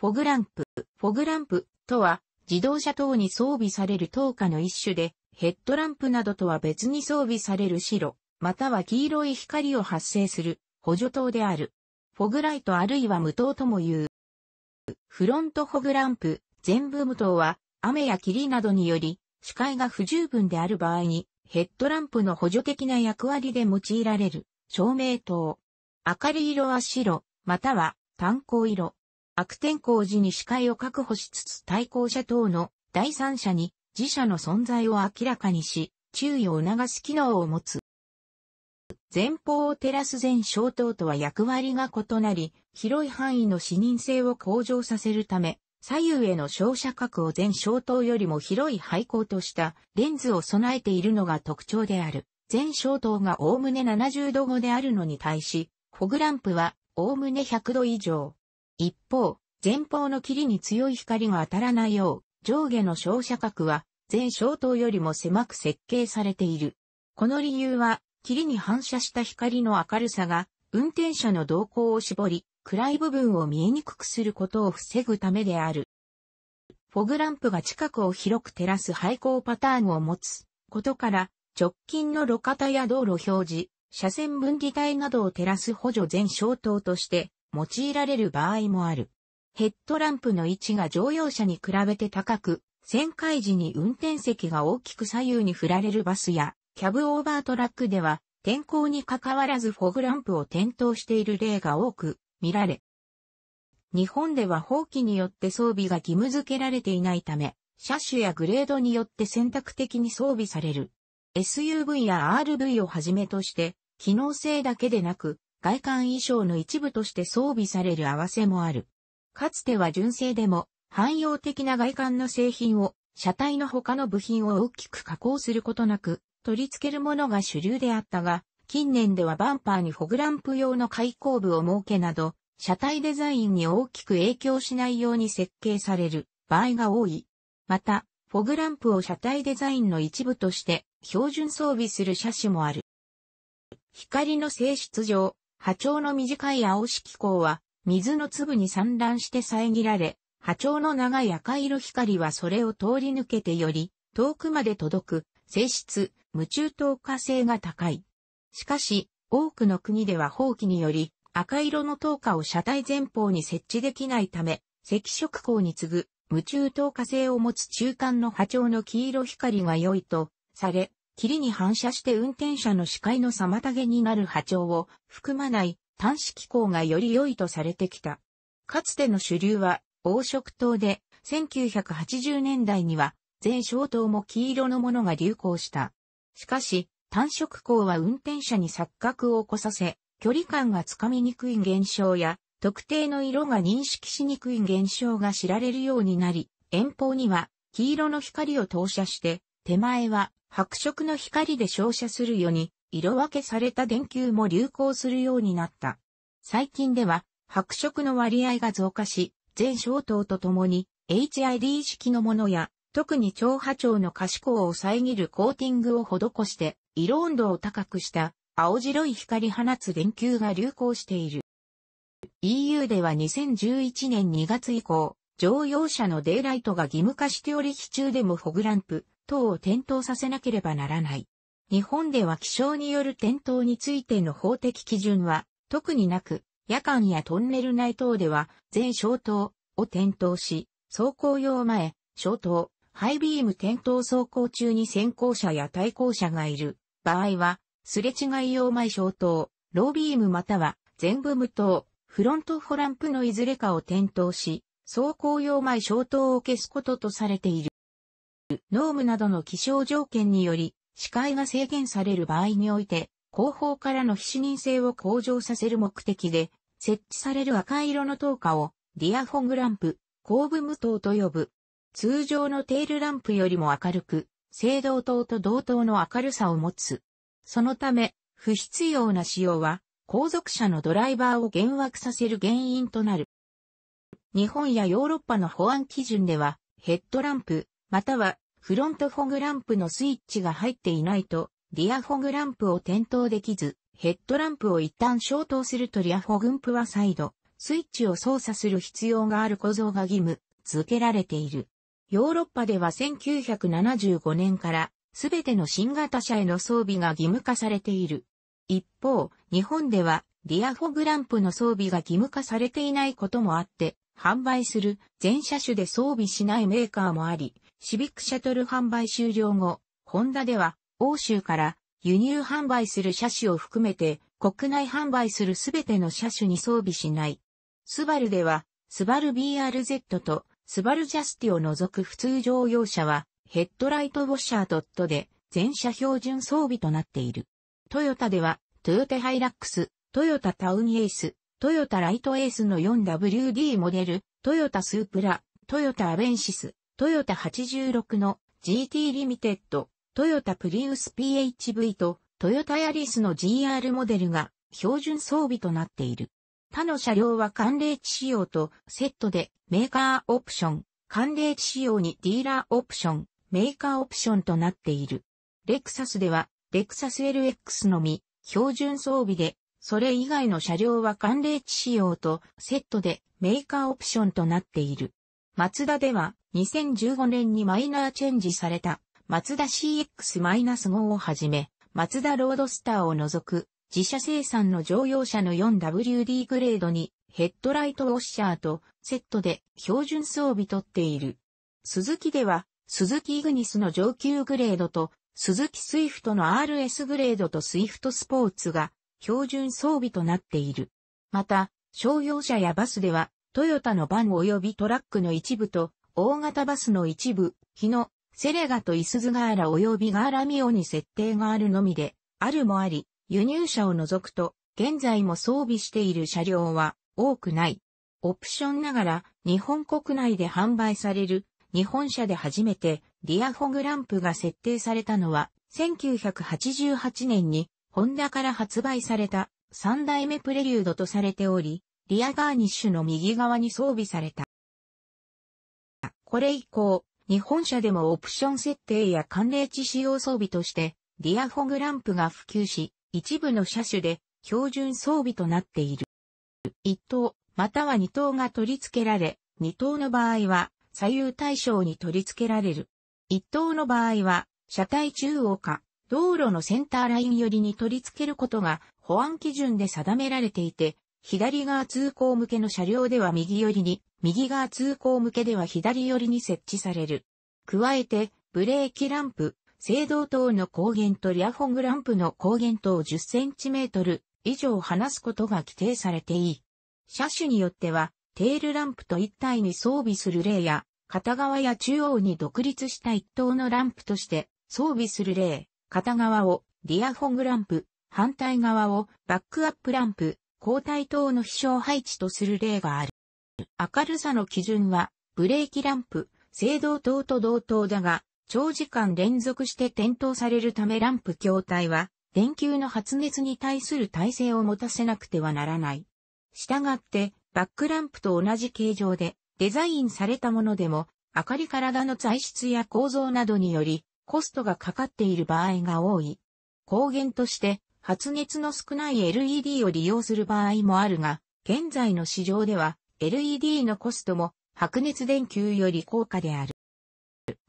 フォグランプ。フォグランプとは自動車等に装備される灯火の一種で、ヘッドランプなどとは別に装備される白、または黄色い光を発生する補助灯である。フォグライトあるいは無灯とも言う。フロントフォグランプ、全部無灯は雨や霧などにより視界が不十分である場合にヘッドランプの補助的な役割で用いられる照明灯。明るい色は白、または炭鉱色。悪天候時に視界を確保しつつ対向車等の第三者に自社の存在を明らかにし、注意を促す機能を持つ。前方を照らす前照灯とは役割が異なり、広い範囲の視認性を向上させるため、左右への照射角を前照灯よりも広い配光としたレンズを備えているのが特徴である。前照灯がおおむね70度後であるのに対し、フォグランプはおおむね100度以上。一方、前方の霧に強い光が当たらないよう、上下の照射角は、全小灯よりも狭く設計されている。この理由は、霧に反射した光の明るさが、運転者の動向を絞り、暗い部分を見えにくくすることを防ぐためである。フォグランプが近くを広く照らす廃校パターンを持つことから、直近の路肩や道路表示、車線分離帯などを照らす補助全消灯として、用いられる場合もある。ヘッドランプの位置が乗用車に比べて高く、旋回時に運転席が大きく左右に振られるバスや、キャブオーバートラックでは、天候に関わらずフォグランプを点灯している例が多く見られ、日本では放棄によって装備が義務付けられていないため、車種やグレードによって選択的に装備される。SUV や RV をはじめとして、機能性だけでなく、外観衣装の一部として装備される合わせもある。かつては純正でも、汎用的な外観の製品を、車体の他の部品を大きく加工することなく、取り付けるものが主流であったが、近年ではバンパーにフォグランプ用の開口部を設けなど、車体デザインに大きく影響しないように設計される場合が多い。また、フォグランプを車体デザインの一部として標準装備する車種もある。光の性質上、波長の短い青色光は、水の粒に散乱して遮られ、波長の長い赤色光はそれを通り抜けてより、遠くまで届く、性質、無中透過性が高い。しかし、多くの国では放棄により、赤色の透過を車体前方に設置できないため、赤色光に次ぐ、無中透過性を持つ中間の波長の黄色光が良いと、され、霧に反射して運転者の視界の妨げになる波長を含まない端子機構がより良いとされてきた。かつての主流は黄色灯で、1980年代には全消灯も黄色のものが流行した。しかし、単色光は運転者に錯覚を起こさせ、距離感がつかみにくい現象や、特定の色が認識しにくい現象が知られるようになり、遠方には黄色の光を投射して、手前は白色の光で照射するように、色分けされた電球も流行するようになった。最近では、白色の割合が増加し、全消灯とともに、HID 式のものや、特に超波長の可視光を遮るコーティングを施して、色温度を高くした青白い光放つ電球が流行している。EU では2011年2月以降、乗用車のデイライトが義務化しており非中でもフォグランプ、等を点灯させなければならない。日本では気象による点灯についての法的基準は特になく、夜間やトンネル内等では全消灯を点灯し、走行用前、消灯、ハイビーム点灯走行中に先行者や対向車がいる場合は、すれ違い用前消灯、ロービームまたは全部無灯、フロントフォランプのいずれかを点灯し、走行用前消灯を消すこととされている。濃霧などの気象条件により、視界が制限される場合において、後方からの非視認性を向上させる目的で、設置される赤色の灯火を、ディアフォグランプ、後部無灯と呼ぶ。通常のテールランプよりも明るく、青銅灯と同等の明るさを持つ。そのため、不必要な使用は、後続車のドライバーを減惑させる原因となる。日本やヨーロッパの保安基準では、ヘッドランプ、またはフロントフォグランプのスイッチが入っていないと、リアフォグランプを点灯できず、ヘッドランプを一旦消灯するとリアフォグンプは再度、スイッチを操作する必要がある構造が義務付けられている。ヨーロッパでは1975年からすべての新型車への装備が義務化されている。一方、日本ではリアフォグランプの装備が義務化されていないこともあって、販売する全車種で装備しないメーカーもあり、シビックシャトル販売終了後、ホンダでは、欧州から輸入販売する車種を含めて、国内販売するすべての車種に装備しない。スバルでは、スバル BRZ とスバルジャスティを除く普通乗用車は、ヘッドライトウォッシャードットで、全車標準装備となっている。トヨタでは、トヨタハイラックス、トヨタタウンエース、トヨタライトエースの 4WD モデル、トヨタスープラ、トヨタアベンシス、トヨタ86の GT リミテッド、トヨタプリウス PHV とトヨタヤリスの GR モデルが標準装備となっている。他の車両は寒冷地仕様とセットでメーカーオプション、寒冷地仕様にディーラーオプション、メーカーオプションとなっている。レクサスではレクサス LX のみ標準装備でそれ以外の車両は寒冷地仕様とセットでメーカーオプションとなっている。マツダでは2015年にマイナーチェンジされたマツダ CX-5 をはじめ、マツダロードスターを除く自社生産の乗用車の 4WD グレードにヘッドライトウォッシャーとセットで標準装備とっている。スズキでは、スズキイグニスの上級グレードと、スズキスイフトの RS グレードとスイフトスポーツが標準装備となっている。また、商用車やバスでは、トヨタのバン及びトラックの一部と、大型バスの一部、日野、セレガとイスズガーラ及びガーラミオに設定があるのみで、あるもあり、輸入車を除くと、現在も装備している車両は多くない。オプションながら、日本国内で販売される、日本車で初めて、リアホグランプが設定されたのは、1988年に、ホンダから発売された、3代目プレリュードとされており、リアガーニッシュの右側に装備された。これ以降、日本車でもオプション設定や寒冷地仕様装備として、ディアフォグランプが普及し、一部の車種で標準装備となっている。1等、または2等が取り付けられ、2等の場合は左右対称に取り付けられる。1等の場合は、車体中央か、道路のセンターライン寄りに取り付けることが保安基準で定められていて、左側通行向けの車両では右寄りに、右側通行向けでは左寄りに設置される。加えて、ブレーキランプ、制動灯の光源とリアフォグランプの光源等を1 0トル以上離すことが規定されていい。車種によっては、テールランプと一体に装備する例や、片側や中央に独立した一灯のランプとして装備する例、片側をリアフォグランプ、反対側をバックアップランプ、後体灯の飛翔配置とする例がある。明るさの基準は、ブレーキランプ、制動灯と同等だが、長時間連続して点灯されるためランプ筐体は、電球の発熱に対する耐性を持たせなくてはならない。したがって、バックランプと同じ形状で、デザインされたものでも、明かり体の材質や構造などにより、コストがかかっている場合が多い。光源として、発熱の少ない LED を利用する場合もあるが、現在の市場では LED のコストも白熱電球より高価である。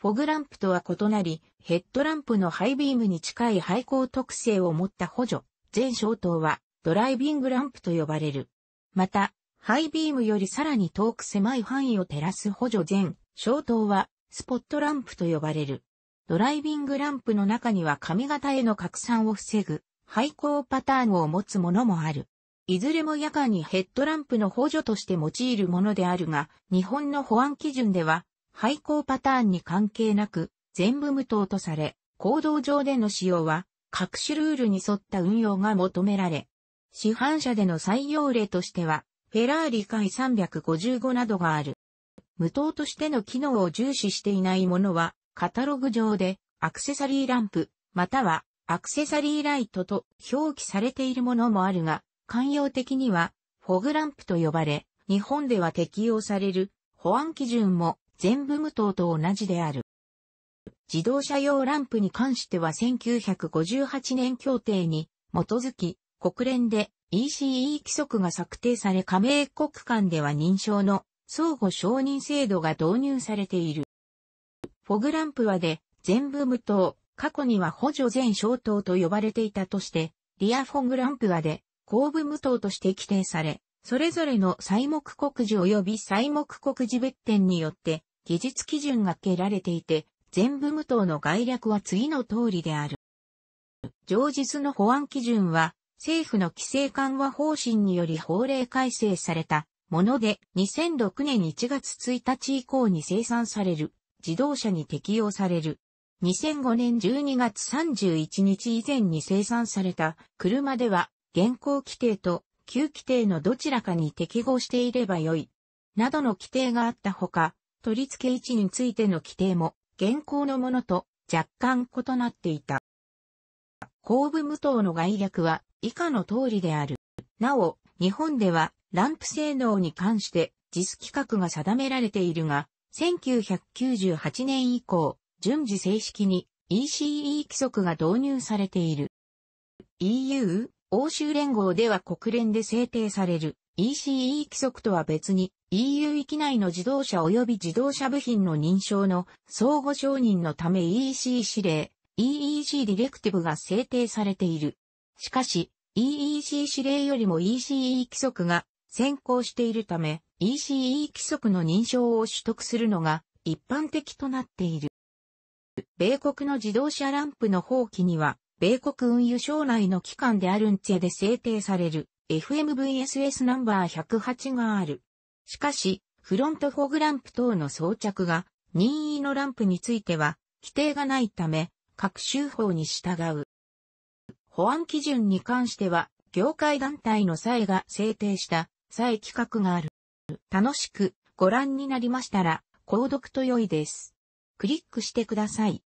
フォグランプとは異なり、ヘッドランプのハイビームに近い廃光特性を持った補助、全消灯はドライビングランプと呼ばれる。また、ハイビームよりさらに遠く狭い範囲を照らす補助全消灯はスポットランプと呼ばれる。ドライビングランプの中には髪型への拡散を防ぐ廃校パターンを持つものもある。いずれも夜間にヘッドランプの補助として用いるものであるが、日本の保安基準では、廃校パターンに関係なく、全部無糖とされ、行動上での使用は、各種ルールに沿った運用が求められ、市販車での採用例としては、フェラーリ回355などがある。無糖としての機能を重視していないものは、カタログ上で、アクセサリーランプ、またはアクセサリーライトと表記されているものもあるが、慣用的にはフォグランプと呼ばれ、日本では適用される保安基準も全部無糖と同じである。自動車用ランプに関しては1958年協定に基づき国連で ECE 規則が策定され加盟国間では認証の相互承認制度が導入されている。フォグランプはで全部無糖。過去には補助前小党と呼ばれていたとして、リアフォングランプアで後部無党として規定され、それぞれの細目告示及び細目告示別点によって技術基準が蹴られていて、全部無党の概略は次の通りである。上述の保安基準は、政府の規制緩和方針により法令改正されたもので、2006年1月1日以降に生産される自動車に適用される2005年12月31日以前に生産された車では現行規定と旧規定のどちらかに適合していればよい。などの規定があったほか、取り付け位置についての規定も現行のものと若干異なっていた。後部無灯の概略は以下の通りである。なお、日本ではランプ性能に関して JIS 規格が定められているが、1998年以降、順次正式に ECE 規則が導入されている。EU、欧州連合では国連で制定される ECE 規則とは別に EU 域内の自動車及び自動車部品の認証の相互承認のため EC 指令 e e c ディレクティブが制定されている。しかし e e c 指令よりも ECE 規則が先行しているため ECE 規則の認証を取得するのが一般的となっている。米国の自動車ランプの放棄には、米国運輸省内の機関であるんちェで制定される FMVSS ナンバー108がある。しかし、フロントフォグランプ等の装着が任意のランプについては規定がないため、各州法に従う。保安基準に関しては、業界団体の際が制定した際規格がある。楽しくご覧になりましたら、購読と良いです。クリックしてください。